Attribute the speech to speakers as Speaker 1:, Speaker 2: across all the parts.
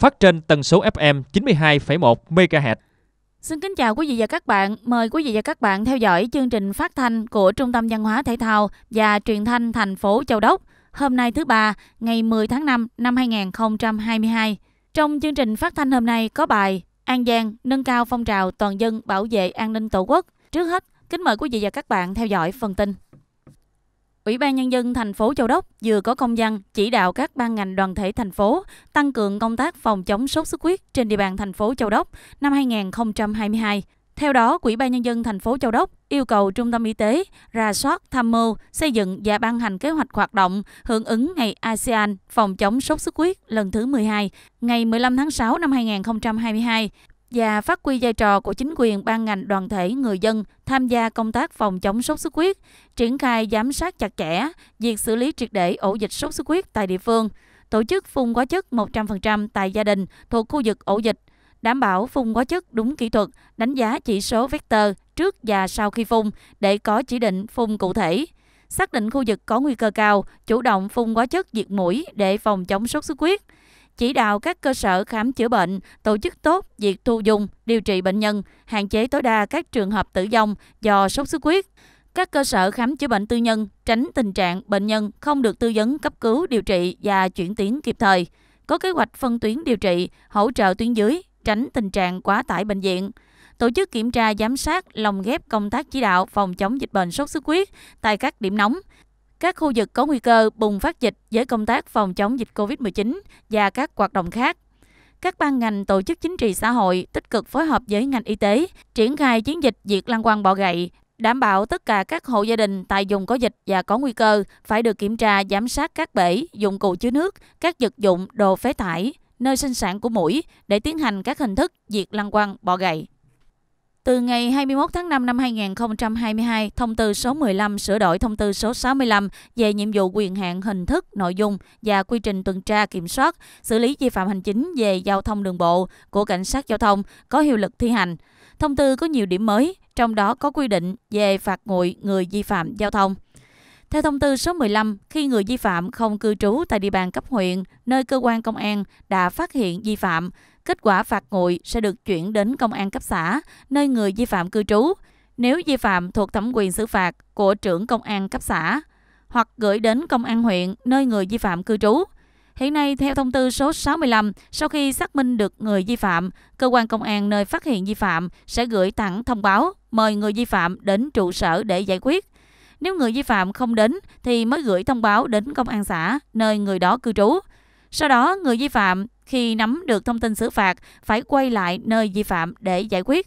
Speaker 1: phát trên tần số FM 92,1 MHz.
Speaker 2: Xin kính chào quý vị và các bạn. Mời quý vị và các bạn theo dõi chương trình phát thanh của Trung tâm Văn hóa Thể thao và Truyền thanh thành phố Châu Đốc hôm nay thứ ba, ngày 10 tháng 5 năm 2022. Trong chương trình phát thanh hôm nay có bài An Giang nâng cao phong trào toàn dân bảo vệ an ninh Tổ quốc. Trước hết, kính mời quý vị và các bạn theo dõi phần tin. Ủy ban Nhân dân thành phố Châu Đốc vừa có công văn chỉ đạo các ban ngành đoàn thể thành phố tăng cường công tác phòng chống sốt xuất huyết trên địa bàn thành phố Châu Đốc năm 2022. Theo đó, Ủy ban nhân dân thành phố Châu Đốc yêu cầu trung tâm y tế ra soát tham mưu xây dựng và ban hành kế hoạch hoạt động hưởng ứng ngày ASEAN phòng chống sốt xuất huyết lần thứ 12 ngày 15 tháng 6 năm 2022 và phát huy vai trò của chính quyền ban ngành đoàn thể người dân tham gia công tác phòng chống sốt xuất huyết, triển khai giám sát chặt chẽ việc xử lý triệt để ổ dịch sốt xuất huyết tại địa phương, tổ chức phun hóa chất 100% tại gia đình thuộc khu vực ổ dịch, đảm bảo phun hóa chất đúng kỹ thuật, đánh giá chỉ số vector trước và sau khi phun để có chỉ định phun cụ thể. Xác định khu vực có nguy cơ cao, chủ động phun hóa chất diệt mũi để phòng chống sốt xuất huyết chỉ đạo các cơ sở khám chữa bệnh tổ chức tốt việc thu dung, điều trị bệnh nhân, hạn chế tối đa các trường hợp tử vong do sốt xuất huyết. Các cơ sở khám chữa bệnh tư nhân tránh tình trạng bệnh nhân không được tư vấn cấp cứu điều trị và chuyển tuyến kịp thời. Có kế hoạch phân tuyến điều trị, hỗ trợ tuyến dưới, tránh tình trạng quá tải bệnh viện tổ chức kiểm tra giám sát lồng ghép công tác chỉ đạo phòng chống dịch bệnh sốt xuất huyết tại các điểm nóng, các khu vực có nguy cơ bùng phát dịch với công tác phòng chống dịch COVID-19 và các hoạt động khác. Các ban ngành tổ chức chính trị xã hội tích cực phối hợp với ngành y tế, triển khai chiến dịch diệt lăng quăng bọ gậy, đảm bảo tất cả các hộ gia đình tại vùng có dịch và có nguy cơ phải được kiểm tra giám sát các bể, dụng cụ chứa nước, các vật dụng, đồ phế thải, nơi sinh sản của mũi để tiến hành các hình thức diệt lăng quăng bọ gậy. Từ ngày 21 tháng 5 năm 2022, thông tư số 15 sửa đổi thông tư số 65 về nhiệm vụ quyền hạn hình thức, nội dung và quy trình tuần tra kiểm soát, xử lý vi phạm hành chính về giao thông đường bộ của cảnh sát giao thông có hiệu lực thi hành. Thông tư có nhiều điểm mới, trong đó có quy định về phạt nguội người vi phạm giao thông. Theo thông tư số 15, khi người vi phạm không cư trú tại địa bàn cấp huyện, nơi cơ quan công an đã phát hiện vi phạm, Kết quả phạt nguội sẽ được chuyển đến công an cấp xã, nơi người vi phạm cư trú, nếu vi phạm thuộc thẩm quyền xử phạt của trưởng công an cấp xã, hoặc gửi đến công an huyện nơi người vi phạm cư trú. Hiện nay, theo thông tư số 65, sau khi xác minh được người vi phạm, cơ quan công an nơi phát hiện vi phạm sẽ gửi thẳng thông báo mời người vi phạm đến trụ sở để giải quyết. Nếu người vi phạm không đến thì mới gửi thông báo đến công an xã nơi người đó cư trú. Sau đó, người vi phạm khi nắm được thông tin xử phạt phải quay lại nơi vi phạm để giải quyết.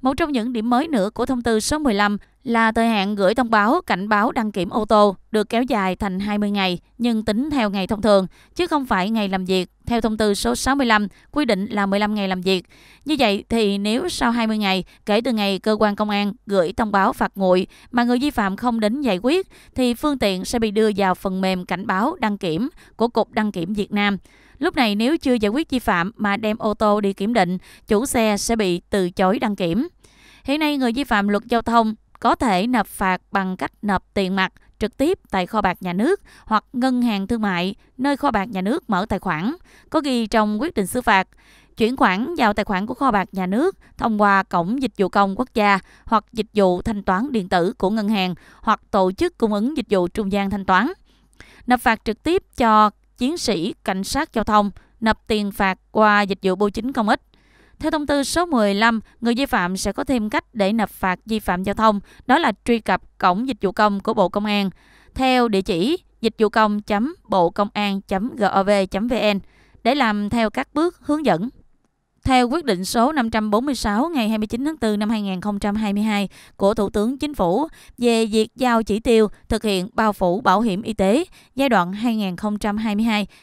Speaker 2: Một trong những điểm mới nữa của thông tư số 15 là thời hạn gửi thông báo cảnh báo đăng kiểm ô tô được kéo dài thành 20 ngày nhưng tính theo ngày thông thường chứ không phải ngày làm việc. Theo thông tư số 65 quy định là 15 ngày làm việc. Như vậy thì nếu sau 20 ngày kể từ ngày cơ quan công an gửi thông báo phạt nguội mà người vi phạm không đến giải quyết thì phương tiện sẽ bị đưa vào phần mềm cảnh báo đăng kiểm của Cục Đăng kiểm Việt Nam. Lúc này nếu chưa giải quyết vi phạm mà đem ô tô đi kiểm định, chủ xe sẽ bị từ chối đăng kiểm. Hiện nay người vi phạm luật giao thông có thể nộp phạt bằng cách nộp tiền mặt trực tiếp tại kho bạc nhà nước hoặc ngân hàng thương mại nơi kho bạc nhà nước mở tài khoản, có ghi trong quyết định xử phạt. Chuyển khoản vào tài khoản của kho bạc nhà nước thông qua cổng dịch vụ công quốc gia hoặc dịch vụ thanh toán điện tử của ngân hàng hoặc tổ chức cung ứng dịch vụ trung gian thanh toán. Nộp phạt trực tiếp cho chiến sĩ cảnh sát giao thông nộp tiền phạt qua dịch vụ bưu chính công ích. Theo thông tư số 15, người vi phạm sẽ có thêm cách để nộp phạt vi phạm giao thông, đó là truy cập cổng dịch vụ công của Bộ Công an theo địa chỉ dịch vụ công.bộ công an.gov.vn để làm theo các bước hướng dẫn. Theo quyết định số 546 ngày 29 tháng 4 năm 2022 của Thủ tướng Chính phủ về việc giao chỉ tiêu thực hiện bao phủ bảo hiểm y tế giai đoạn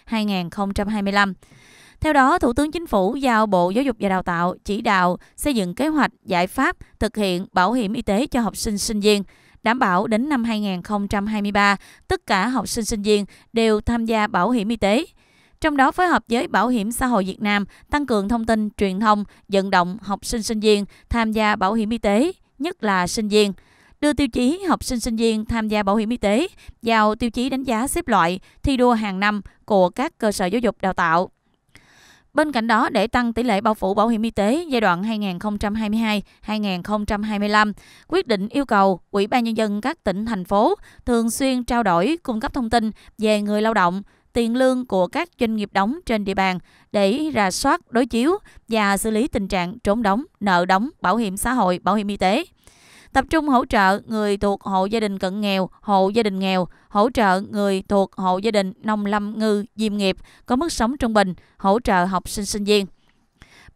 Speaker 2: 2022-2025. Theo đó, Thủ tướng Chính phủ giao Bộ Giáo dục và Đào tạo chỉ đạo xây dựng kế hoạch giải pháp thực hiện bảo hiểm y tế cho học sinh sinh viên đảm bảo đến năm 2023 tất cả học sinh sinh viên đều tham gia bảo hiểm y tế trong đó phối hợp với Bảo hiểm xã hội Việt Nam tăng cường thông tin, truyền thông, vận động học sinh sinh viên tham gia bảo hiểm y tế, nhất là sinh viên đưa tiêu chí học sinh sinh viên tham gia bảo hiểm y tế vào tiêu chí đánh giá xếp loại thi đua hàng năm của các cơ sở giáo dục đào tạo. Bên cạnh đó, để tăng tỷ lệ bao phủ bảo hiểm y tế giai đoạn 2022-2025, quyết định yêu cầu Ủy ban Nhân dân các tỉnh, thành phố thường xuyên trao đổi, cung cấp thông tin về người lao động, tiền lương của các doanh nghiệp đóng trên địa bàn để rà soát, đối chiếu và xử lý tình trạng trốn đóng, nợ đóng, bảo hiểm xã hội, bảo hiểm y tế tập trung hỗ trợ người thuộc hộ gia đình cận nghèo, hộ gia đình nghèo, hỗ trợ người thuộc hộ gia đình nông lâm ngư, diêm nghiệp có mức sống trung bình, hỗ trợ học sinh sinh viên.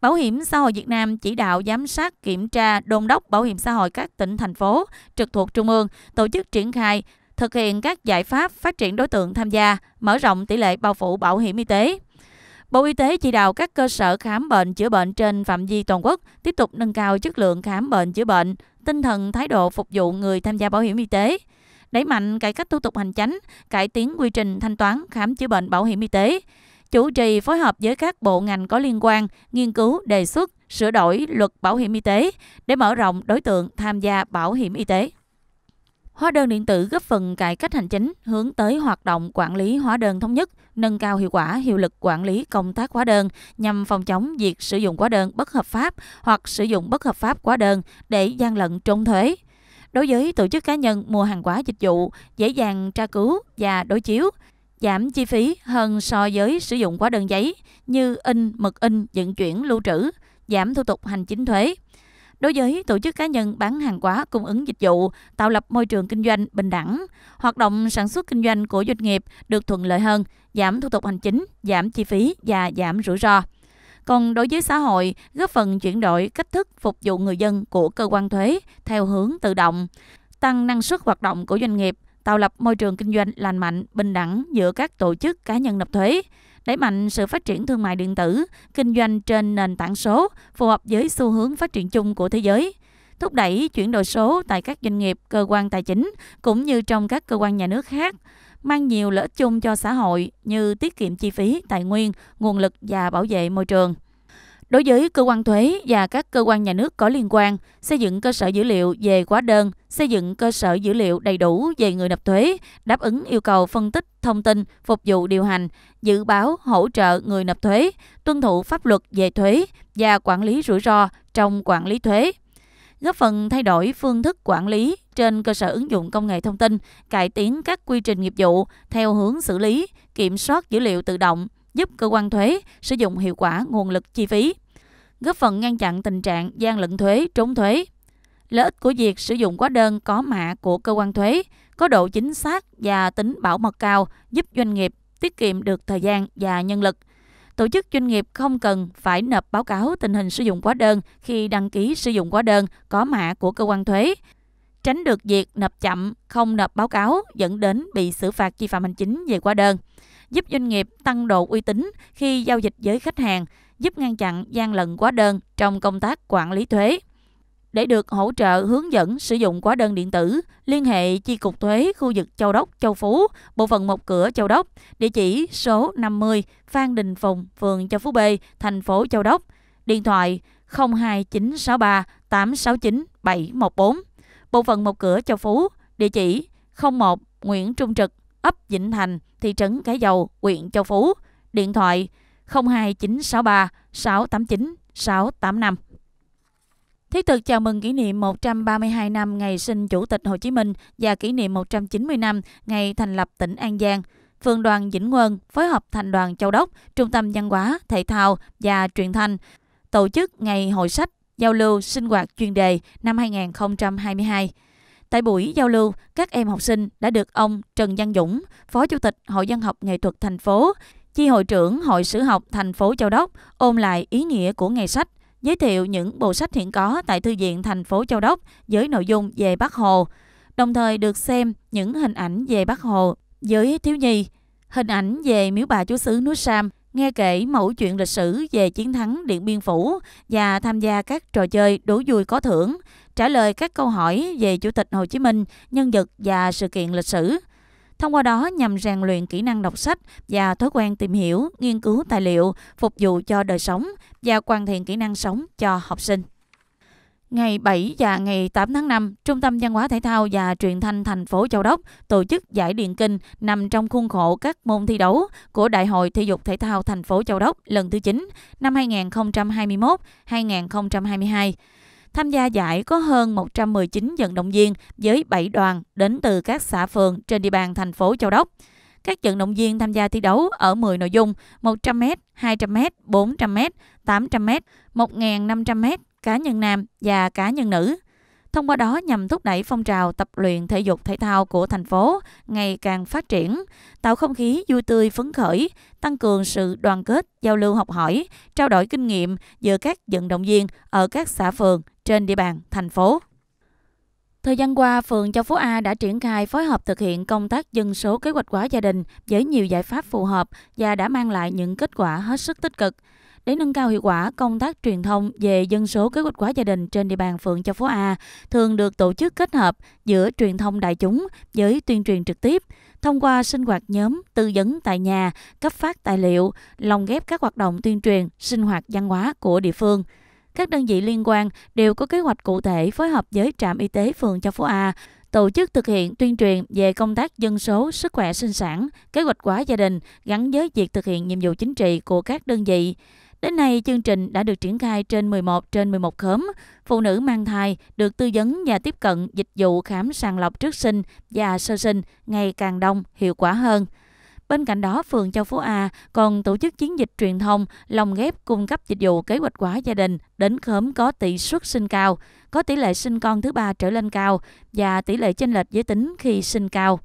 Speaker 2: Bảo hiểm xã hội Việt Nam chỉ đạo giám sát, kiểm tra, đôn đốc bảo hiểm xã hội các tỉnh thành phố trực thuộc trung ương, tổ chức triển khai thực hiện các giải pháp phát triển đối tượng tham gia, mở rộng tỷ lệ bao phủ bảo hiểm y tế. Bộ Y tế chỉ đạo các cơ sở khám bệnh chữa bệnh trên phạm vi toàn quốc tiếp tục nâng cao chất lượng khám bệnh chữa bệnh, tinh thần thái độ phục vụ người tham gia bảo hiểm y tế, đẩy mạnh cải cách thủ tục hành chính, cải tiến quy trình thanh toán khám chữa bệnh bảo hiểm y tế, chủ trì phối hợp với các bộ ngành có liên quan nghiên cứu đề xuất sửa đổi luật bảo hiểm y tế để mở rộng đối tượng tham gia bảo hiểm y tế. Hóa đơn điện tử góp phần cải cách hành chính hướng tới hoạt động quản lý hóa đơn thống nhất, nâng cao hiệu quả hiệu lực quản lý công tác hóa đơn nhằm phòng chống việc sử dụng hóa đơn bất hợp pháp hoặc sử dụng bất hợp pháp hóa đơn để gian lận trốn thuế. Đối với tổ chức cá nhân mua hàng hóa dịch vụ, dễ dàng tra cứu và đối chiếu, giảm chi phí hơn so với sử dụng hóa đơn giấy như in, mực in, vận chuyển, lưu trữ, giảm thủ tục hành chính thuế. Đối với tổ chức cá nhân bán hàng hóa cung ứng dịch vụ, tạo lập môi trường kinh doanh bình đẳng, hoạt động sản xuất kinh doanh của doanh nghiệp được thuận lợi hơn, giảm thủ tục hành chính, giảm chi phí và giảm rủi ro. Còn đối với xã hội, góp phần chuyển đổi cách thức phục vụ người dân của cơ quan thuế theo hướng tự động, tăng năng suất hoạt động của doanh nghiệp, tạo lập môi trường kinh doanh lành mạnh, bình đẳng giữa các tổ chức cá nhân nộp thuế, đẩy mạnh sự phát triển thương mại điện tử, kinh doanh trên nền tảng số phù hợp với xu hướng phát triển chung của thế giới thúc đẩy chuyển đổi số tại các doanh nghiệp, cơ quan tài chính cũng như trong các cơ quan nhà nước khác, mang nhiều lợi ích chung cho xã hội như tiết kiệm chi phí, tài nguyên, nguồn lực và bảo vệ môi trường. Đối với cơ quan thuế và các cơ quan nhà nước có liên quan, xây dựng cơ sở dữ liệu về hóa đơn, xây dựng cơ sở dữ liệu đầy đủ về người nộp thuế, đáp ứng yêu cầu phân tích thông tin, phục vụ điều hành, dự báo hỗ trợ người nộp thuế, tuân thủ pháp luật về thuế và quản lý rủi ro trong quản lý thuế góp phần thay đổi phương thức quản lý trên cơ sở ứng dụng công nghệ thông tin, cải tiến các quy trình nghiệp vụ theo hướng xử lý, kiểm soát dữ liệu tự động, giúp cơ quan thuế sử dụng hiệu quả nguồn lực chi phí, góp phần ngăn chặn tình trạng gian lận thuế, trốn thuế. Lợi ích của việc sử dụng hóa đơn có mã của cơ quan thuế có độ chính xác và tính bảo mật cao giúp doanh nghiệp tiết kiệm được thời gian và nhân lực. Tổ chức doanh nghiệp không cần phải nộp báo cáo tình hình sử dụng hóa đơn khi đăng ký sử dụng hóa đơn có mã của cơ quan thuế, tránh được việc nộp chậm, không nộp báo cáo dẫn đến bị xử phạt vi phạm hành chính về hóa đơn giúp doanh nghiệp tăng độ uy tín khi giao dịch với khách hàng, giúp ngăn chặn gian lận quá đơn trong công tác quản lý thuế. Để được hỗ trợ hướng dẫn sử dụng hóa đơn điện tử, liên hệ Chi cục thuế khu vực Châu Đốc, Châu Phú, Bộ phận một cửa Châu Đốc, địa chỉ số 50 Phan Đình Phùng, phường Châu Phú B, thành phố Châu Đốc, điện thoại 02963 869 714, Bộ phận một cửa Châu Phú, địa chỉ 01 Nguyễn Trung Trực, ấp Vĩnh Thành, thị trấn Cái Dầu, huyện Châu Phú. Điện thoại 02963 689 685. Thiết thực chào mừng kỷ niệm 132 năm ngày sinh Chủ tịch Hồ Chí Minh và kỷ niệm 190 năm ngày thành lập tỉnh An Giang. Phường đoàn Vĩnh Quân phối hợp thành đoàn Châu Đốc, Trung tâm Văn hóa, Thể thao và Truyền thanh tổ chức Ngày Hội sách Giao lưu sinh hoạt chuyên đề năm 2022. Tại buổi giao lưu, các em học sinh đã được ông Trần Văn Dũng, Phó Chủ tịch Hội Văn học Nghệ thuật thành phố, chi hội trưởng Hội sử học thành phố Châu Đốc ôn lại ý nghĩa của ngày sách, giới thiệu những bộ sách hiện có tại thư viện thành phố Châu Đốc với nội dung về Bác Hồ, đồng thời được xem những hình ảnh về Bác Hồ với thiếu nhi, hình ảnh về miếu bà chúa xứ núi Sam, nghe kể mẫu chuyện lịch sử về chiến thắng Điện Biên Phủ và tham gia các trò chơi đố vui có thưởng, trả lời các câu hỏi về Chủ tịch Hồ Chí Minh, nhân vật và sự kiện lịch sử. Thông qua đó nhằm rèn luyện kỹ năng đọc sách và thói quen tìm hiểu, nghiên cứu tài liệu, phục vụ cho đời sống và hoàn thiện kỹ năng sống cho học sinh. Ngày 7 và ngày 8 tháng 5, Trung tâm Văn hóa Thể thao và Truyền thanh thành phố Châu Đốc tổ chức giải điện Kinh nằm trong khuôn khổ các môn thi đấu của Đại hội Thể dục Thể thao thành phố Châu Đốc lần thứ 9 năm 2021-2022. Tham gia giải có hơn 119 vận động viên với 7 đoàn đến từ các xã phường trên địa bàn thành phố Châu Đốc. Các vận động viên tham gia thi đấu ở 10 nội dung 100m, 200m, 400m, 800m, 1.500m cá nhân nam và cá nhân nữ. Thông qua đó nhằm thúc đẩy phong trào tập luyện thể dục thể thao của thành phố ngày càng phát triển, tạo không khí vui tươi phấn khởi, tăng cường sự đoàn kết, giao lưu học hỏi, trao đổi kinh nghiệm giữa các vận động viên ở các xã phường trên địa bàn thành phố. Thời gian qua, phường Châu Phú A đã triển khai phối hợp thực hiện công tác dân số kế hoạch hóa gia đình với nhiều giải pháp phù hợp và đã mang lại những kết quả hết sức tích cực. Để nâng cao hiệu quả, công tác truyền thông về dân số kế hoạch hóa gia đình trên địa bàn phường Châu Phú A thường được tổ chức kết hợp giữa truyền thông đại chúng với tuyên truyền trực tiếp, thông qua sinh hoạt nhóm, tư vấn tại nhà, cấp phát tài liệu, lồng ghép các hoạt động tuyên truyền, sinh hoạt văn hóa của địa phương – các đơn vị liên quan đều có kế hoạch cụ thể phối hợp với trạm y tế phường Châu Phú A tổ chức thực hiện tuyên truyền về công tác dân số, sức khỏe sinh sản, kế hoạch hóa gia đình gắn với việc thực hiện nhiệm vụ chính trị của các đơn vị. Đến nay, chương trình đã được triển khai trên 11 trên 11 khóm. Phụ nữ mang thai được tư vấn và tiếp cận dịch vụ khám sàng lọc trước sinh và sơ sinh ngày càng đông, hiệu quả hơn. Bên cạnh đó, phường Châu Phú A còn tổ chức chiến dịch truyền thông lồng ghép cung cấp dịch vụ kế hoạch hóa gia đình đến khóm có tỷ suất sinh cao, có tỷ lệ sinh con thứ ba trở lên cao và tỷ lệ chênh lệch giới tính khi sinh cao.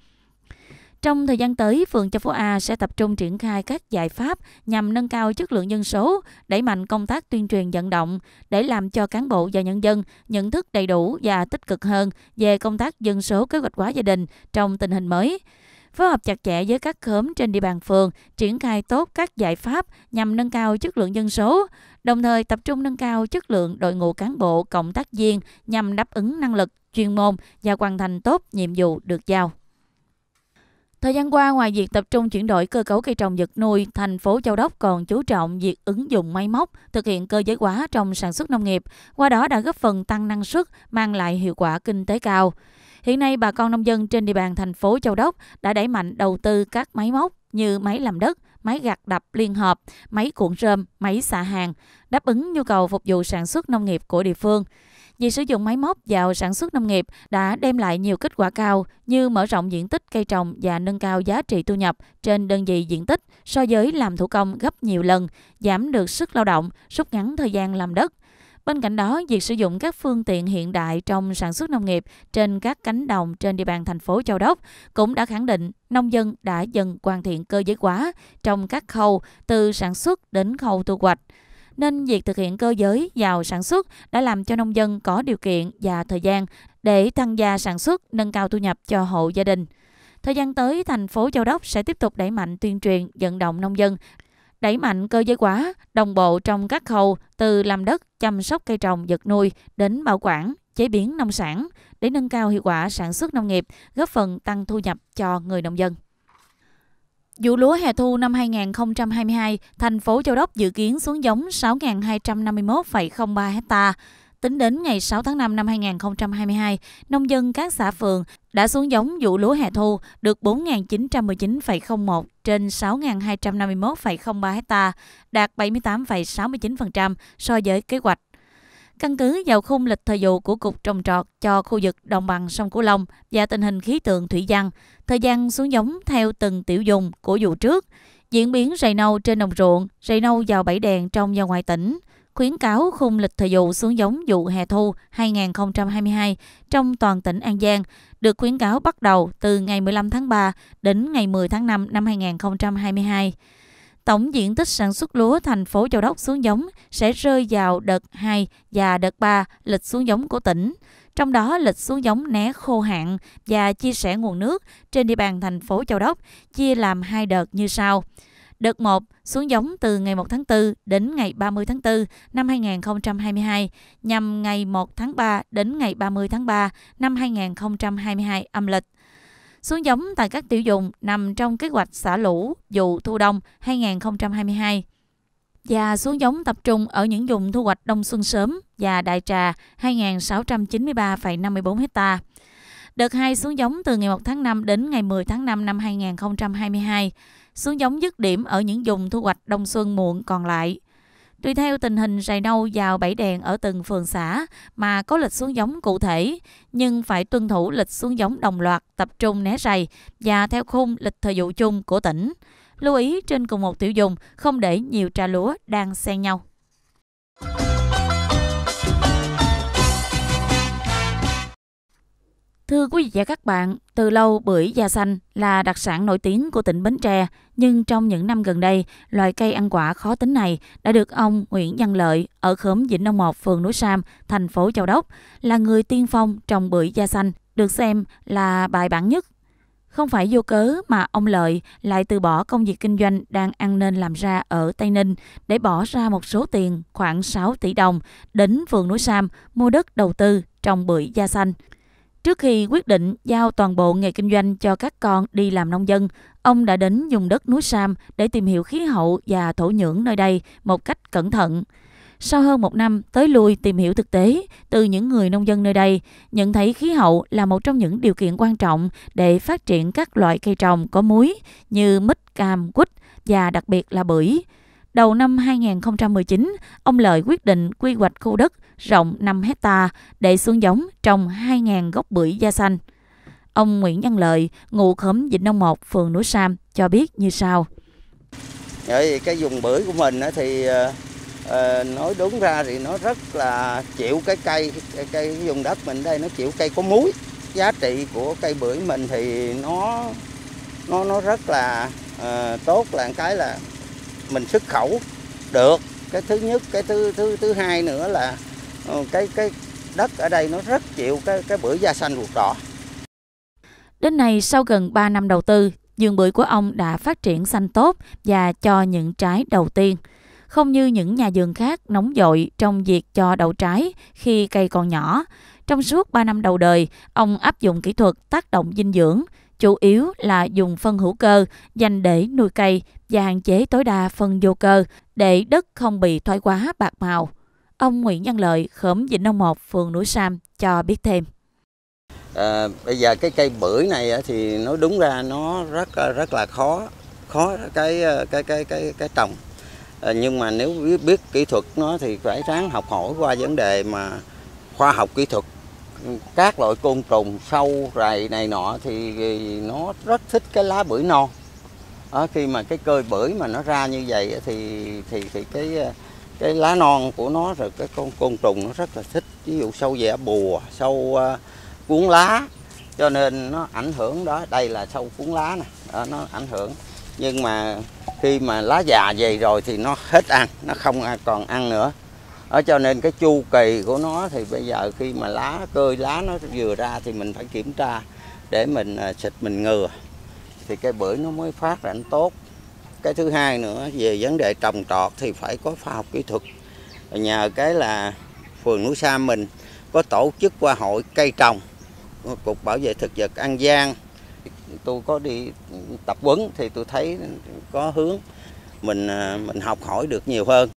Speaker 2: Trong thời gian tới, phường Châu Phú A sẽ tập trung triển khai các giải pháp nhằm nâng cao chất lượng dân số, đẩy mạnh công tác tuyên truyền vận động để làm cho cán bộ và nhân dân nhận thức đầy đủ và tích cực hơn về công tác dân số kế hoạch hóa gia đình trong tình hình mới phối hợp chặt chẽ với các khóm trên địa bàn phường, triển khai tốt các giải pháp nhằm nâng cao chất lượng dân số, đồng thời tập trung nâng cao chất lượng đội ngũ cán bộ, cộng tác viên nhằm đáp ứng năng lực, chuyên môn và hoàn thành tốt nhiệm vụ được giao. Thời gian qua, ngoài việc tập trung chuyển đổi cơ cấu cây trồng vật nuôi, thành phố Châu Đốc còn chú trọng việc ứng dụng máy móc, thực hiện cơ giới hóa trong sản xuất nông nghiệp, qua đó đã góp phần tăng năng suất, mang lại hiệu quả kinh tế cao. Hiện nay, bà con nông dân trên địa bàn thành phố Châu Đốc đã đẩy mạnh đầu tư các máy móc như máy làm đất, máy gặt đập liên hợp, máy cuộn rơm, máy xạ hàng, đáp ứng nhu cầu phục vụ sản xuất nông nghiệp của địa phương. Việc sử dụng máy móc vào sản xuất nông nghiệp đã đem lại nhiều kết quả cao như mở rộng diện tích cây trồng và nâng cao giá trị thu nhập trên đơn vị diện tích so với làm thủ công gấp nhiều lần, giảm được sức lao động, rút ngắn thời gian làm đất, Bên cạnh đó, việc sử dụng các phương tiện hiện đại trong sản xuất nông nghiệp trên các cánh đồng trên địa bàn thành phố Châu Đốc cũng đã khẳng định nông dân đã dần hoàn thiện cơ giới hóa trong các khâu từ sản xuất đến khâu thu hoạch nên việc thực hiện cơ giới vào sản xuất đã làm cho nông dân có điều kiện và thời gian để tăng gia sản xuất, nâng cao thu nhập cho hộ gia đình. Thời gian tới, thành phố Châu Đốc sẽ tiếp tục đẩy mạnh tuyên truyền, vận động nông dân đẩy mạnh cơ giới hóa đồng bộ trong các khâu từ làm đất, chăm sóc cây trồng, vật nuôi đến bảo quản, chế biến nông sản để nâng cao hiệu quả sản xuất nông nghiệp, góp phần tăng thu nhập cho người nông dân. Vụ lúa hè thu năm 2022, thành phố Châu Đốc dự kiến xuống giống 6.251,03 hectare. Tính đến ngày 6 tháng 5 năm 2022, nông dân các xã phường đã xuống giống vụ lúa hè thu được 4.919,01 trên 6.251,03 ha đạt 78,69% so với kế hoạch. Căn cứ vào khung lịch thời vụ của Cục Trồng trọt cho khu vực đồng bằng sông Cửu Long và tình hình khí tượng thủy văn, thời gian xuống giống theo từng tiểu dùng của vụ trước, diễn biến rầy nâu trên đồng ruộng, rầy nâu vào bảy đèn trong và ngoài tỉnh, khuyến cáo khung lịch thời vụ xuống giống vụ hè thu 2022 trong toàn tỉnh An Giang được khuyến cáo bắt đầu từ ngày 15 tháng 3 đến ngày 10 tháng 5 năm 2022. Tổng diện tích sản xuất lúa thành phố Châu Đốc xuống giống sẽ rơi vào đợt 2 và đợt 3 lịch xuống giống của tỉnh. Trong đó, lịch xuống giống né khô hạn và chia sẻ nguồn nước trên địa bàn thành phố Châu Đốc chia làm hai đợt như sau – Đợt 1 xuống giống từ ngày 1 tháng 4 đến ngày 30 tháng 4 năm 2022 nhằm ngày 1 tháng 3 đến ngày 30 tháng 3 năm 2022 âm lịch. Xuống giống tại các tiểu dùng nằm trong kế hoạch xả lũ vụ thu đông 2022 và xuống giống tập trung ở những vùng thu hoạch đông xuân sớm và đại trà 2.693,54 hecta. Đợt 2 xuống giống từ ngày 1 tháng 5 đến ngày 10 tháng 5 năm 2022 xuống giống dứt điểm ở những vùng thu hoạch đông xuân muộn còn lại. Tùy theo tình hình rầy nâu vào bảy đèn ở từng phường xã mà có lịch xuống giống cụ thể, nhưng phải tuân thủ lịch xuống giống đồng loạt, tập trung né rầy và theo khung lịch thời vụ chung của tỉnh. Lưu ý trên cùng một tiểu dùng không để nhiều trà lúa đang xen nhau. Thưa quý vị và các bạn, từ lâu bưởi da xanh là đặc sản nổi tiếng của tỉnh Bến Tre, nhưng trong những năm gần đây, loại cây ăn quả khó tính này đã được ông Nguyễn Văn Lợi ở khóm Vĩnh Đông 1, phường Núi Sam, thành phố Châu Đốc là người tiên phong trồng bưởi da xanh, được xem là bài bản nhất. Không phải vô cớ mà ông Lợi lại từ bỏ công việc kinh doanh đang ăn nên làm ra ở Tây Ninh để bỏ ra một số tiền khoảng 6 tỷ đồng đến phường Núi Sam mua đất đầu tư trồng bưởi da xanh. Trước khi quyết định giao toàn bộ nghề kinh doanh cho các con đi làm nông dân, ông đã đến dùng đất núi Sam để tìm hiểu khí hậu và thổ nhưỡng nơi đây một cách cẩn thận. Sau hơn một năm tới lui tìm hiểu thực tế từ những người nông dân nơi đây, nhận thấy khí hậu là một trong những điều kiện quan trọng để phát triển các loại cây trồng có muối như mít, cam, quýt và đặc biệt là bưởi. Đầu năm 2019, ông Lợi quyết định quy hoạch khu đất rộng 5 hecta để xuống giống trồng 2.000 gốc bưởi da xanh. Ông Nguyễn Văn Lợi, ngụ khóm Vịnh Nông 1, phường Núi Sam cho biết như sau.
Speaker 1: Vậy cái vùng bưởi của mình thì ờ, ờ, nói đúng ra thì nó rất là chịu cái cây cái, cái vùng đất mình đây nó chịu cây có muối giá trị của cây bưởi mình thì nó nó nó rất là uh, tốt là cái là mình xuất khẩu được cái thứ nhất cái thứ thứ thứ hai nữa là ờ, cái cái đất ở đây nó rất chịu cái cái bưởi da xanh ruột đỏ
Speaker 2: đến nay sau gần 3 năm đầu tư vườn bưởi của ông đã phát triển xanh tốt và cho những trái đầu tiên không như những nhà vườn khác nóng dội trong việc cho đậu trái khi cây còn nhỏ trong suốt 3 năm đầu đời, ông áp dụng kỹ thuật tác động dinh dưỡng, chủ yếu là dùng phân hữu cơ dành để nuôi cây và hạn chế tối đa phân vô cơ để đất không bị thoái quá bạc màu. Ông Nguyễn Nhân Lợi, khóm Vĩnh nông 1, phường Núi Sam cho biết thêm.
Speaker 1: À, bây giờ cái cây bưởi này thì nói đúng ra nó rất rất là khó khó cái cái cái cái cái trồng à, nhưng mà nếu biết, biết kỹ thuật nó thì phải ráng học hỏi qua vấn đề mà khoa học kỹ thuật các loại côn trùng sâu rầy này nọ thì nó rất thích cái lá bưởi non à, khi mà cái cơi bưởi mà nó ra như vậy thì thì thì cái cái lá non của nó rồi cái con côn trùng nó rất là thích ví dụ sâu dẻ bùa sâu uh, cuốn lá cho nên nó ảnh hưởng đó đây là sâu cuốn lá nè đó, nó ảnh hưởng nhưng mà khi mà lá già dày rồi thì nó hết ăn nó không còn ăn nữa ở cho nên cái chu kỳ của nó thì bây giờ khi mà lá cơi lá nó vừa ra thì mình phải kiểm tra để mình à, xịt mình ngừa thì cây bưởi nó mới phát rảnh tốt cái thứ hai nữa về vấn đề trồng trọt thì phải có khoa học kỹ thuật nhờ cái là phường núi sa mình có tổ chức qua hội cây trồng cục bảo vệ thực vật an giang tôi có đi tập huấn thì tôi thấy có hướng mình à, mình học hỏi được nhiều hơn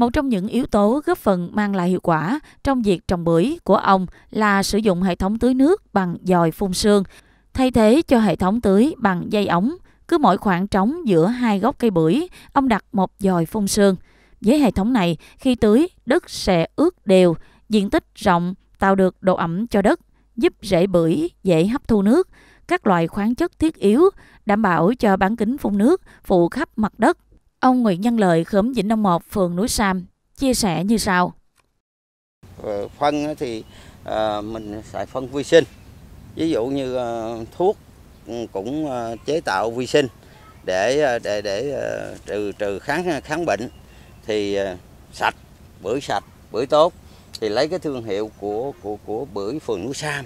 Speaker 2: một trong những yếu tố góp phần mang lại hiệu quả trong việc trồng bưởi của ông là sử dụng hệ thống tưới nước bằng dòi phun sương, thay thế cho hệ thống tưới bằng dây ống. Cứ mỗi khoảng trống giữa hai gốc cây bưởi, ông đặt một dòi phun sương. Với hệ thống này, khi tưới, đất sẽ ướt đều, diện tích rộng, tạo được độ ẩm cho đất, giúp rễ bưởi dễ hấp thu nước, các loại khoáng chất thiết yếu, đảm bảo cho bán kính phun nước phụ khắp mặt đất Ông Nguyễn Nhân Lợi, khóm Vĩnh Đông 1, phường Núi Sam, chia sẻ như sau.
Speaker 1: Ờ, phân thì ờ, mình xài phân vi sinh, ví dụ như ờ, thuốc ừ, cũng chế tạo vi sinh để để để trừ trừ kháng kháng bệnh thì sạch bưởi sạch bưởi tốt thì lấy cái thương hiệu của của của bưởi phường núi sam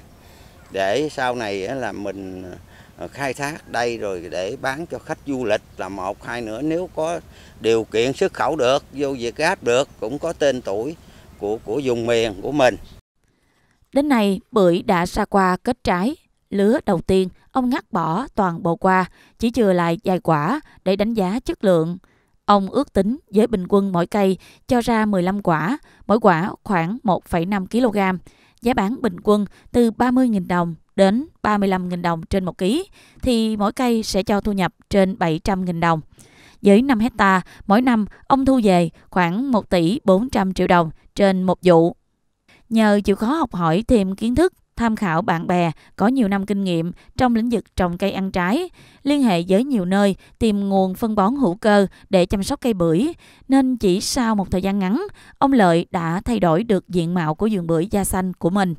Speaker 1: để sau này là mình Ờ, khai thác đây rồi để bán cho khách du lịch là một hai nữa nếu có điều kiện xuất khẩu được vô việt gáp được cũng có tên tuổi của của vùng miền của mình
Speaker 2: đến nay bưởi đã ra qua kết trái lứa đầu tiên ông ngắt bỏ toàn bộ qua chỉ chừa lại vài quả để đánh giá chất lượng Ông ước tính với bình quân mỗi cây cho ra 15 quả, mỗi quả khoảng 1,5 kg giá bán bình quân từ 30.000 đồng đến 35.000 đồng trên một ký thì mỗi cây sẽ cho thu nhập trên 700.000 đồng. Với 5 hecta, mỗi năm ông thu về khoảng 1 tỷ 400 triệu đồng trên một vụ. Nhờ chịu khó học hỏi thêm kiến thức, tham khảo bạn bè có nhiều năm kinh nghiệm trong lĩnh vực trồng cây ăn trái, liên hệ với nhiều nơi tìm nguồn phân bón hữu cơ để chăm sóc cây bưởi, nên chỉ sau một thời gian ngắn, ông Lợi đã thay đổi được diện mạo của vườn bưởi da xanh của mình.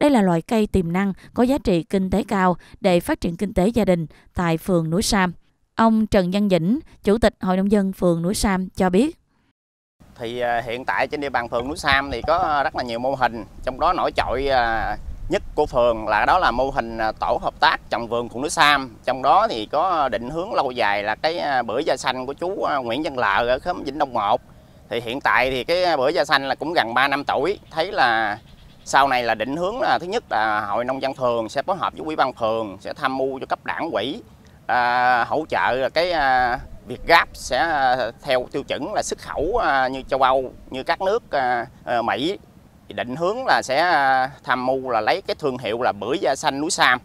Speaker 2: Đây là loại cây tiềm năng có giá trị kinh tế cao để phát triển kinh tế gia đình tại phường Núi Sam. Ông Trần Văn Dĩnh, Chủ tịch Hội nông dân phường Núi Sam cho biết
Speaker 1: thì à, hiện tại trên địa bàn phường núi Sam thì có à, rất là nhiều mô hình trong đó nổi trội à, nhất của phường là đó là mô hình à, tổ hợp tác trồng vườn phụ nữ Sam. Trong đó thì có định hướng lâu dài là cái à, bưởi da xanh của chú à, Nguyễn Văn Lợi ở khóm Vĩnh Đông 1. Thì hiện tại thì cái bưởi da xanh là cũng gần 3 năm tuổi, thấy là sau này là định hướng là thứ nhất là hội nông dân phường sẽ phối hợp với ủy ban phường sẽ tham mưu cho cấp đảng quỹ à, hỗ trợ cái à, việc gáp sẽ theo tiêu chuẩn là xuất khẩu à, như châu Âu như các nước à, Mỹ định hướng là sẽ à, tham mưu là lấy cái thương hiệu là bưởi da xanh núi Sam.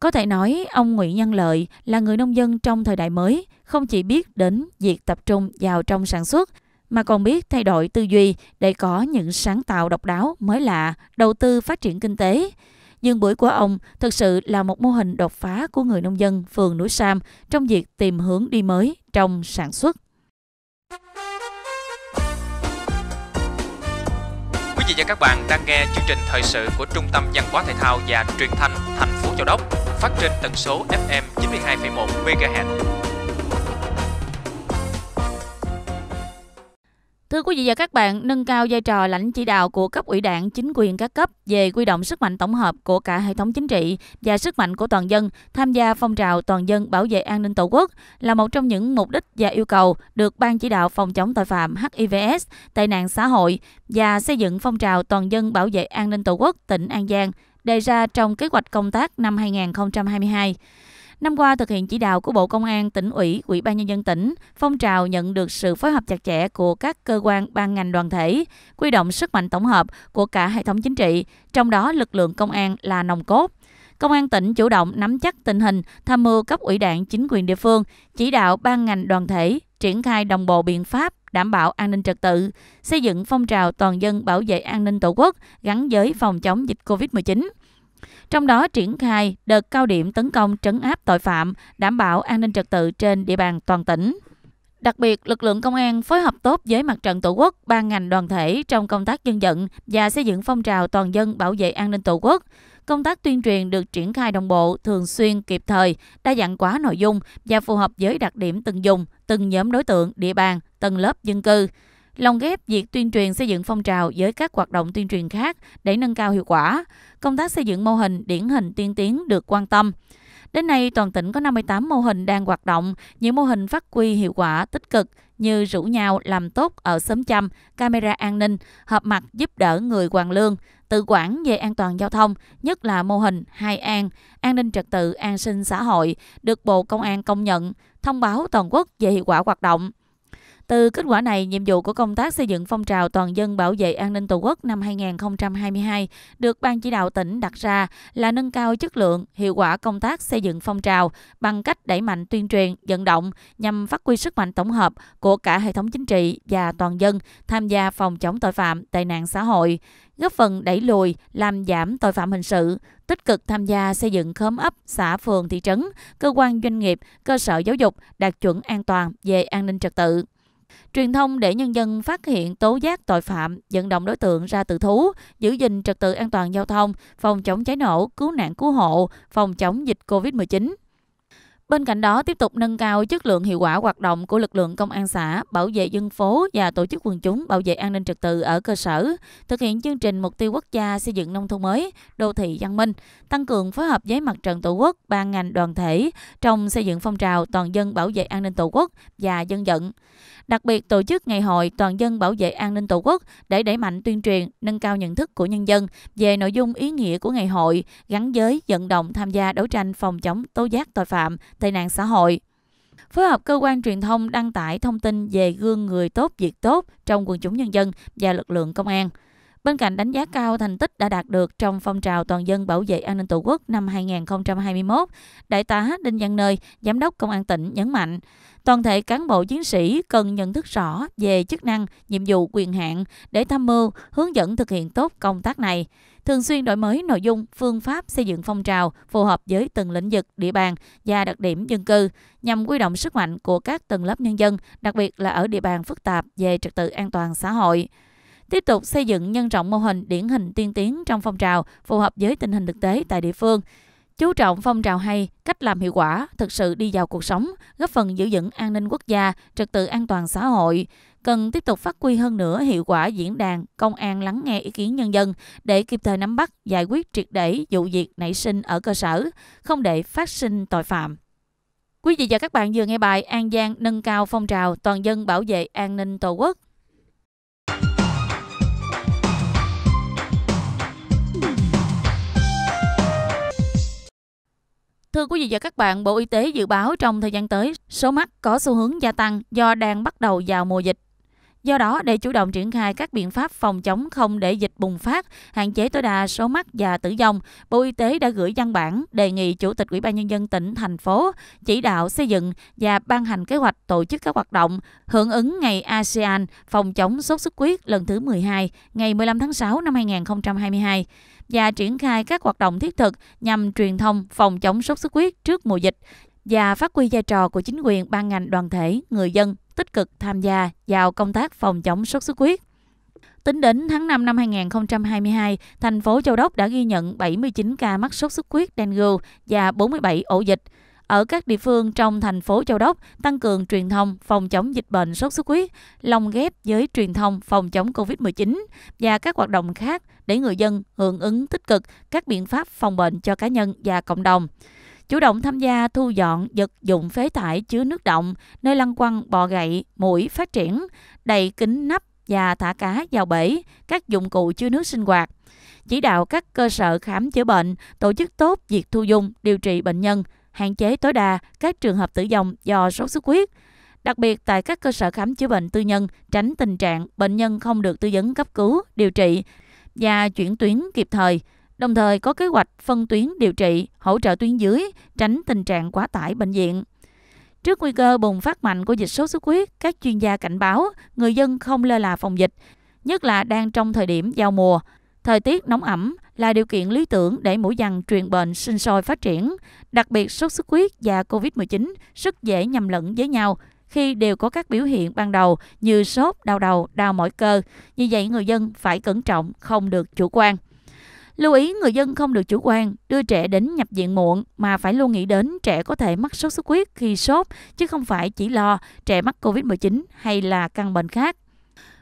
Speaker 2: Có thể nói, ông Nguyễn Nhân Lợi là người nông dân trong thời đại mới, không chỉ biết đến việc tập trung vào trong sản xuất, mà còn biết thay đổi tư duy để có những sáng tạo độc đáo, mới lạ, đầu tư phát triển kinh tế. Dương bưởi của ông thực sự là một mô hình đột phá của người nông dân phường núi Sam trong việc tìm hướng đi mới trong sản xuất.
Speaker 1: vị và các bạn đang nghe chương trình thời sự của Trung tâm Văn hóa Thể thao và Truyền thanh thành phố Châu Đốc phát trên tần số FM 92,1 MHz.
Speaker 2: Thưa quý vị và các bạn, nâng cao vai trò lãnh chỉ đạo của cấp ủy đảng, chính quyền các cấp về quy động sức mạnh tổng hợp của cả hệ thống chính trị và sức mạnh của toàn dân tham gia phong trào toàn dân bảo vệ an ninh tổ quốc là một trong những mục đích và yêu cầu được Ban chỉ đạo phòng chống tội phạm HIVS, tai nạn xã hội và xây dựng phong trào toàn dân bảo vệ an ninh tổ quốc tỉnh An Giang đề ra trong kế hoạch công tác năm 2022. Năm qua thực hiện chỉ đạo của Bộ Công an, tỉnh ủy, Ủy ban nhân dân tỉnh, phong trào nhận được sự phối hợp chặt chẽ của các cơ quan ban ngành đoàn thể, quy động sức mạnh tổng hợp của cả hệ thống chính trị, trong đó lực lượng công an là nòng cốt. Công an tỉnh chủ động nắm chắc tình hình, tham mưu cấp ủy đảng chính quyền địa phương, chỉ đạo ban ngành đoàn thể triển khai đồng bộ biện pháp đảm bảo an ninh trật tự, xây dựng phong trào toàn dân bảo vệ an ninh Tổ quốc gắn với phòng chống dịch COVID-19. Trong đó triển khai đợt cao điểm tấn công trấn áp tội phạm, đảm bảo an ninh trật tự trên địa bàn toàn tỉnh. Đặc biệt, lực lượng công an phối hợp tốt với mặt trận Tổ quốc, ban ngành đoàn thể trong công tác dân vận và xây dựng phong trào toàn dân bảo vệ an ninh Tổ quốc. Công tác tuyên truyền được triển khai đồng bộ, thường xuyên, kịp thời, đa dạng hóa nội dung và phù hợp với đặc điểm từng dùng, từng nhóm đối tượng, địa bàn, tầng lớp dân cư. Lồng ghép việc tuyên truyền xây dựng phong trào với các hoạt động tuyên truyền khác để nâng cao hiệu quả. Công tác xây dựng mô hình điển hình tiên tiến được quan tâm. Đến nay, toàn tỉnh có 58 mô hình đang hoạt động, những mô hình phát huy hiệu quả tích cực như rủ nhau làm tốt ở xóm chăm, camera an ninh, hợp mặt giúp đỡ người hoàng lương, tự quản về an toàn giao thông, nhất là mô hình hai an, an ninh trật tự, an sinh xã hội, được Bộ Công an công nhận, thông báo toàn quốc về hiệu quả hoạt động. Từ kết quả này, nhiệm vụ của công tác xây dựng phong trào toàn dân bảo vệ an ninh Tổ quốc năm 2022 được Ban chỉ đạo tỉnh đặt ra là nâng cao chất lượng, hiệu quả công tác xây dựng phong trào bằng cách đẩy mạnh tuyên truyền, vận động nhằm phát huy sức mạnh tổng hợp của cả hệ thống chính trị và toàn dân tham gia phòng chống tội phạm, tệ nạn xã hội, góp phần đẩy lùi, làm giảm tội phạm hình sự, tích cực tham gia xây dựng khóm ấp, xã phường thị trấn, cơ quan doanh nghiệp, cơ sở giáo dục đạt chuẩn an toàn về an ninh trật tự. Truyền thông để nhân dân phát hiện tố giác tội phạm, vận động đối tượng ra tự thú, giữ gìn trật tự an toàn giao thông, phòng chống cháy nổ, cứu nạn cứu hộ, phòng chống dịch COVID-19. Bên cạnh đó, tiếp tục nâng cao chất lượng hiệu quả hoạt động của lực lượng công an xã, bảo vệ dân phố và tổ chức quần chúng bảo vệ an ninh trật tự ở cơ sở, thực hiện chương trình mục tiêu quốc gia xây dựng nông thôn mới, đô thị văn minh, tăng cường phối hợp với mặt trận tổ quốc, ban ngành đoàn thể trong xây dựng phong trào toàn dân bảo vệ an ninh tổ quốc và dân vận đặc biệt tổ chức ngày hội toàn dân bảo vệ an ninh Tổ quốc để đẩy mạnh tuyên truyền, nâng cao nhận thức của nhân dân về nội dung ý nghĩa của ngày hội, gắn với vận động tham gia đấu tranh phòng chống tố giác tội phạm, tệ nạn xã hội phối hợp cơ quan truyền thông đăng tải thông tin về gương người tốt việc tốt trong quần chúng nhân dân và lực lượng công an. Bên cạnh đánh giá cao thành tích đã đạt được trong phong trào toàn dân bảo vệ an ninh Tổ quốc năm 2021, Đại tá Đinh Văn Nơi, Giám đốc Công an tỉnh nhấn mạnh, toàn thể cán bộ chiến sĩ cần nhận thức rõ về chức năng, nhiệm vụ, quyền hạn để tham mưu, hướng dẫn thực hiện tốt công tác này thường xuyên đổi mới nội dung, phương pháp xây dựng phong trào phù hợp với từng lĩnh vực, địa bàn và đặc điểm dân cư nhằm quy động sức mạnh của các tầng lớp nhân dân, đặc biệt là ở địa bàn phức tạp về trật tự an toàn xã hội tiếp tục xây dựng nhân rộng mô hình điển hình tiên tiến trong phong trào phù hợp với tình hình thực tế tại địa phương chú trọng phong trào hay, cách làm hiệu quả, thực sự đi vào cuộc sống, góp phần giữ vững an ninh quốc gia, trật tự an toàn xã hội. Cần tiếp tục phát huy hơn nữa hiệu quả diễn đàn công an lắng nghe ý kiến nhân dân để kịp thời nắm bắt, giải quyết triệt để vụ việc nảy sinh ở cơ sở, không để phát sinh tội phạm. Quý vị và các bạn vừa nghe bài An Giang nâng cao phong trào toàn dân bảo vệ an ninh Tổ quốc Thưa quý vị và các bạn, Bộ Y tế dự báo trong thời gian tới, số mắc có xu hướng gia tăng do đang bắt đầu vào mùa dịch. Do đó, để chủ động triển khai các biện pháp phòng chống không để dịch bùng phát, hạn chế tối đa số mắc và tử vong, Bộ Y tế đã gửi văn bản đề nghị Chủ tịch Ủy ban nhân dân tỉnh thành phố chỉ đạo xây dựng và ban hành kế hoạch tổ chức các hoạt động hưởng ứng ngày ASEAN phòng chống sốt xuất huyết lần thứ 12 ngày 15 tháng 6 năm 2022 và triển khai các hoạt động thiết thực nhằm truyền thông phòng chống sốt xuất huyết trước mùa dịch và phát huy vai trò của chính quyền, ban ngành, đoàn thể, người dân tích cực tham gia vào công tác phòng chống sốt xuất huyết. Tính đến tháng 5 năm 2022, thành phố Châu Đốc đã ghi nhận 79 ca mắc sốt xuất huyết dengue và 47 ổ dịch ở các địa phương trong thành phố Châu Đốc tăng cường truyền thông phòng chống dịch bệnh sốt xuất huyết, lồng ghép với truyền thông phòng chống COVID-19 và các hoạt động khác để người dân hưởng ứng tích cực các biện pháp phòng bệnh cho cá nhân và cộng đồng chủ động tham gia thu dọn vật dụng phế thải chứa nước động, nơi lăng quăng bò gậy, mũi phát triển, đầy kính nắp và thả cá vào bể, các dụng cụ chứa nước sinh hoạt. Chỉ đạo các cơ sở khám chữa bệnh tổ chức tốt việc thu dung, điều trị bệnh nhân, hạn chế tối đa các trường hợp tử vong do sốt xuất huyết. Đặc biệt tại các cơ sở khám chữa bệnh tư nhân, tránh tình trạng bệnh nhân không được tư vấn cấp cứu, điều trị và chuyển tuyến kịp thời. Đồng thời có kế hoạch phân tuyến điều trị, hỗ trợ tuyến dưới, tránh tình trạng quá tải bệnh viện. Trước nguy cơ bùng phát mạnh của dịch sốt xuất huyết, các chuyên gia cảnh báo người dân không lơ là phòng dịch, nhất là đang trong thời điểm giao mùa. Thời tiết nóng ẩm, là điều kiện lý tưởng để mũi dằn truyền bệnh sinh sôi phát triển. Đặc biệt sốt xuất huyết và COVID-19 rất dễ nhầm lẫn với nhau khi đều có các biểu hiện ban đầu như sốt, đau đầu, đau mỏi cơ. Như vậy người dân phải cẩn trọng, không được chủ quan. Lưu ý người dân không được chủ quan đưa trẻ đến nhập viện muộn mà phải luôn nghĩ đến trẻ có thể mắc sốt xuất huyết khi sốt chứ không phải chỉ lo trẻ mắc Covid-19 hay là căn bệnh khác.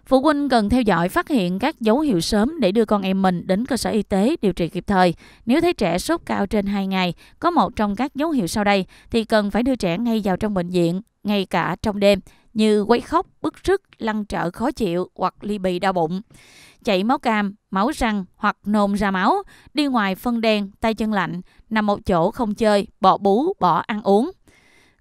Speaker 2: Phụ huynh cần theo dõi phát hiện các dấu hiệu sớm để đưa con em mình đến cơ sở y tế điều trị kịp thời. Nếu thấy trẻ sốt cao trên 2 ngày, có một trong các dấu hiệu sau đây thì cần phải đưa trẻ ngay vào trong bệnh viện, ngay cả trong đêm như quấy khóc, bức rứt, lăn trở khó chịu hoặc ly bì đau bụng, chảy máu cam, máu răng hoặc nôn ra máu, đi ngoài phân đen, tay chân lạnh, nằm một chỗ không chơi, bỏ bú, bỏ ăn uống.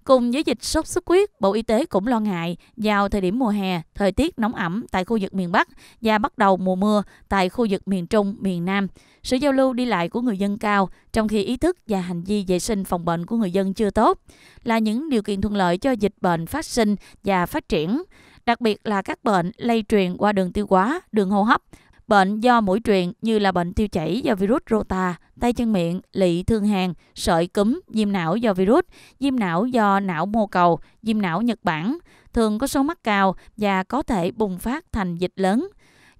Speaker 2: Cùng với dịch sốt xuất huyết, Bộ Y tế cũng lo ngại vào thời điểm mùa hè, thời tiết nóng ẩm tại khu vực miền Bắc và bắt đầu mùa mưa tại khu vực miền Trung, miền Nam. Sự giao lưu đi lại của người dân cao, trong khi ý thức và hành vi vệ sinh phòng bệnh của người dân chưa tốt, là những điều kiện thuận lợi cho dịch bệnh phát sinh và phát triển đặc biệt là các bệnh lây truyền qua đường tiêu hóa, đường hô hấp, Bệnh do mũi truyền như là bệnh tiêu chảy do virus rota, tay chân miệng, lị thương hàn, sợi cúm, viêm não do virus, viêm não do não mô cầu, viêm não Nhật Bản, thường có số mắc cao và có thể bùng phát thành dịch lớn.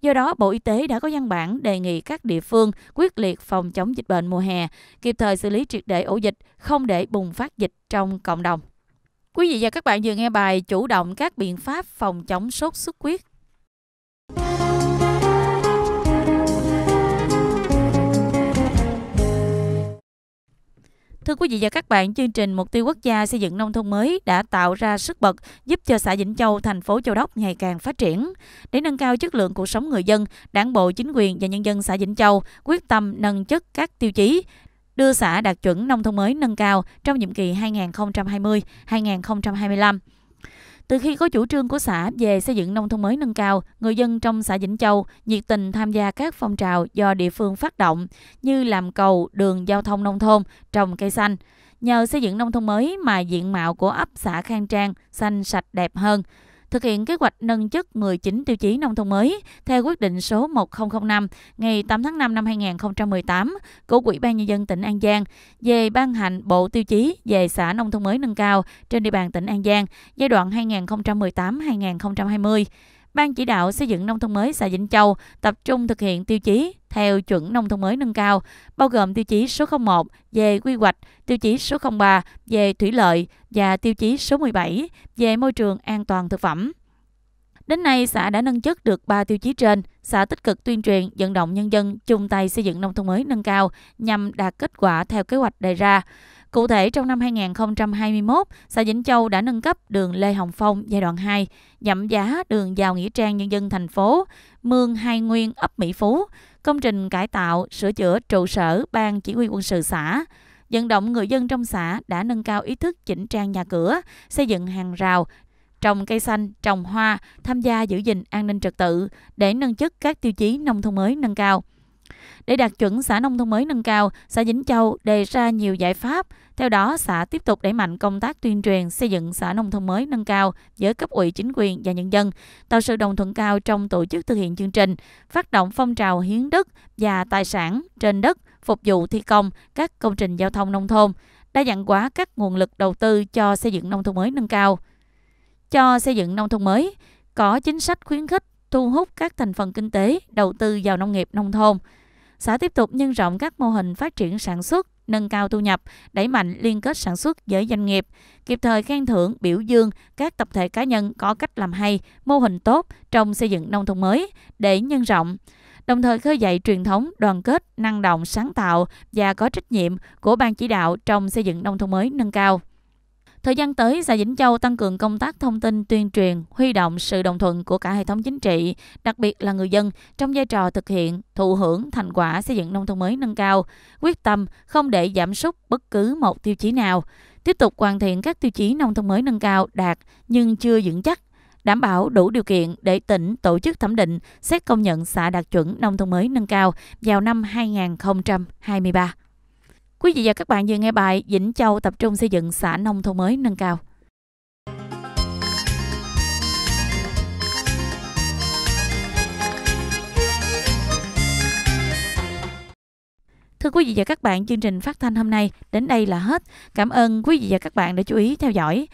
Speaker 2: Do đó, Bộ Y tế đã có văn bản đề nghị các địa phương quyết liệt phòng chống dịch bệnh mùa hè, kịp thời xử lý triệt để ổ dịch, không để bùng phát dịch trong cộng đồng. Quý vị và các bạn vừa nghe bài chủ động các biện pháp phòng chống sốt xuất huyết Thưa quý vị và các bạn, chương trình Mục tiêu Quốc gia xây dựng nông thôn mới đã tạo ra sức bật giúp cho xã Vĩnh Châu, thành phố Châu Đốc ngày càng phát triển. Để nâng cao chất lượng cuộc sống người dân, đảng bộ, chính quyền và nhân dân xã Vĩnh Châu quyết tâm nâng chất các tiêu chí đưa xã đạt chuẩn nông thôn mới nâng cao trong nhiệm kỳ 2020-2025. Từ khi có chủ trương của xã về xây dựng nông thôn mới nâng cao, người dân trong xã Vĩnh Châu nhiệt tình tham gia các phong trào do địa phương phát động như làm cầu, đường giao thông nông thôn, trồng cây xanh. Nhờ xây dựng nông thôn mới mà diện mạo của ấp xã Khang Trang xanh sạch đẹp hơn thực hiện kế hoạch nâng chất 19 tiêu chí nông thôn mới theo quyết định số 1005 ngày 8 tháng 5 năm 2018 của Ủy ban Nhân dân tỉnh An Giang về ban hành bộ tiêu chí về xã nông thôn mới nâng cao trên địa bàn tỉnh An Giang giai đoạn 2018-2020. Ban chỉ đạo xây dựng nông thôn mới xã Vĩnh Châu tập trung thực hiện tiêu chí theo chuẩn nông thôn mới nâng cao, bao gồm tiêu chí số 01 về quy hoạch, tiêu chí số 03 về thủy lợi và tiêu chí số 17 về môi trường an toàn thực phẩm. Đến nay, xã đã nâng chất được 3 tiêu chí trên. Xã tích cực tuyên truyền, vận động nhân dân chung tay xây dựng nông thôn mới nâng cao nhằm đạt kết quả theo kế hoạch đề ra. Cụ thể, trong năm 2021, xã Vĩnh Châu đã nâng cấp đường Lê Hồng Phong giai đoạn 2, giảm giá đường vào Nghĩa Trang Nhân dân thành phố, mương Hai Nguyên ấp Mỹ Phú, công trình cải tạo, sửa chữa trụ sở Ban Chỉ huy quân sự xã, vận động người dân trong xã đã nâng cao ý thức chỉnh trang nhà cửa, xây dựng hàng rào, trồng cây xanh, trồng hoa, tham gia giữ gìn an ninh trật tự để nâng chất các tiêu chí nông thôn mới nâng cao. Để đạt chuẩn xã nông thôn mới nâng cao, xã Vĩnh Châu đề ra nhiều giải pháp. Theo đó, xã tiếp tục đẩy mạnh công tác tuyên truyền xây dựng xã nông thôn mới nâng cao với cấp ủy chính quyền và nhân dân, tạo sự đồng thuận cao trong tổ chức thực hiện chương trình, phát động phong trào hiến đất và tài sản trên đất phục vụ thi công các công trình giao thông nông thôn, đa dạng hóa các nguồn lực đầu tư cho xây dựng nông thôn mới nâng cao. Cho xây dựng nông thôn mới, có chính sách khuyến khích thu hút các thành phần kinh tế đầu tư vào nông nghiệp nông thôn, xã tiếp tục nhân rộng các mô hình phát triển sản xuất, nâng cao thu nhập, đẩy mạnh liên kết sản xuất với doanh nghiệp, kịp thời khen thưởng, biểu dương các tập thể cá nhân có cách làm hay, mô hình tốt trong xây dựng nông thôn mới để nhân rộng đồng thời khơi dậy truyền thống đoàn kết, năng động, sáng tạo và có trách nhiệm của ban chỉ đạo trong xây dựng nông thôn mới nâng cao. Thời gian tới, xã Vĩnh Châu tăng cường công tác thông tin tuyên truyền, huy động sự đồng thuận của cả hệ thống chính trị, đặc biệt là người dân trong vai trò thực hiện, thụ hưởng thành quả xây dựng nông thôn mới nâng cao, quyết tâm không để giảm sút bất cứ một tiêu chí nào, tiếp tục hoàn thiện các tiêu chí nông thôn mới nâng cao đạt nhưng chưa vững chắc đảm bảo đủ điều kiện để tỉnh tổ chức thẩm định xét công nhận xã đạt chuẩn nông thôn mới nâng cao vào năm 2023. Quý vị và các bạn vừa nghe bài Vĩnh Châu tập trung xây dựng xã nông thôn mới nâng cao. Thưa quý vị và các bạn, chương trình phát thanh hôm nay đến đây là hết. Cảm ơn quý vị và các bạn đã chú ý theo dõi.